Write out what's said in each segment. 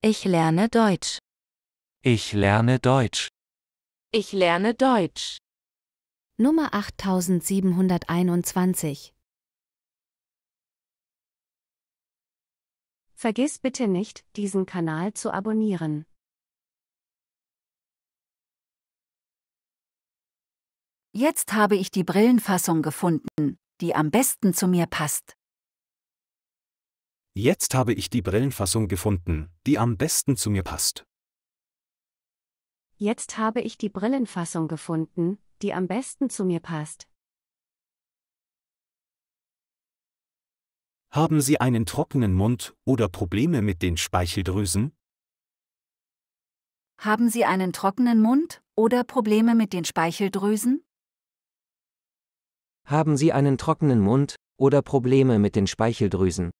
Ich lerne Deutsch. Ich lerne Deutsch. Ich lerne Deutsch. Nummer 8721. Vergiss bitte nicht, diesen Kanal zu abonnieren. Jetzt habe ich die Brillenfassung gefunden, die am besten zu mir passt. Jetzt habe ich die Brillenfassung gefunden, die am besten zu mir passt. Jetzt habe ich die Brillenfassung gefunden, die am besten zu mir passt. Haben Sie einen trockenen Mund oder Probleme mit den Speicheldrüsen? Haben Sie einen trockenen Mund oder Probleme mit den Speicheldrüsen? Haben Sie einen trockenen Mund oder Probleme mit den Speicheldrüsen?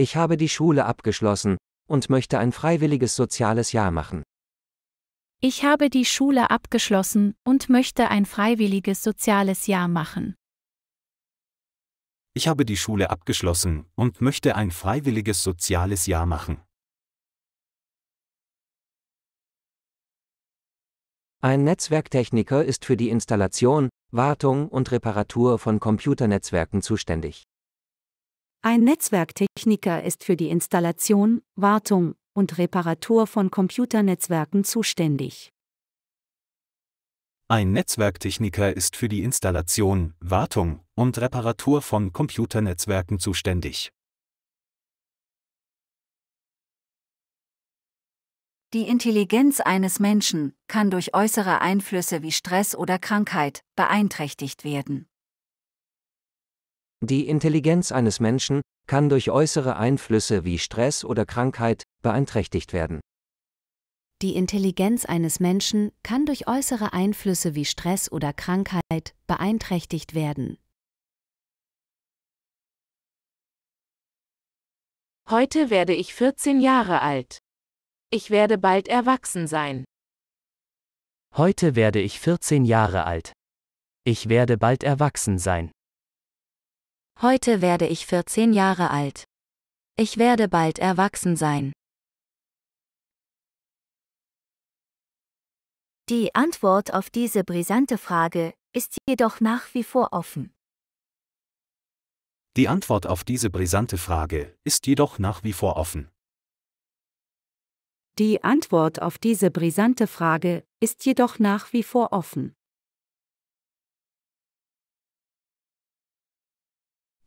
Ich habe die Schule abgeschlossen und möchte ein freiwilliges soziales Jahr machen. Ich habe die Schule abgeschlossen und möchte ein freiwilliges soziales Jahr machen. Ich habe die Schule abgeschlossen und möchte ein freiwilliges soziales Jahr machen. Ein Netzwerktechniker ist für die Installation, Wartung und Reparatur von Computernetzwerken zuständig. Ein Netzwerktechniker ist für die Installation, Wartung und Reparatur von Computernetzwerken zuständig. Ein Netzwerktechniker ist für die Installation, Wartung und Reparatur von Computernetzwerken zuständig. Die Intelligenz eines Menschen kann durch äußere Einflüsse wie Stress oder Krankheit beeinträchtigt werden. Die Intelligenz eines Menschen kann durch äußere Einflüsse wie Stress oder Krankheit beeinträchtigt werden. Die Intelligenz eines Menschen kann durch äußere Einflüsse wie Stress oder Krankheit beeinträchtigt werden. Heute werde ich 14 Jahre alt. Ich werde bald erwachsen sein. Heute werde ich 14 Jahre alt. Ich werde bald erwachsen sein. Heute werde ich 14 Jahre alt. Ich werde bald erwachsen sein. Die Antwort auf diese brisante Frage ist jedoch nach wie vor offen. Die Antwort auf diese brisante Frage ist jedoch nach wie vor offen. Die Antwort auf diese brisante Frage ist jedoch nach wie vor offen.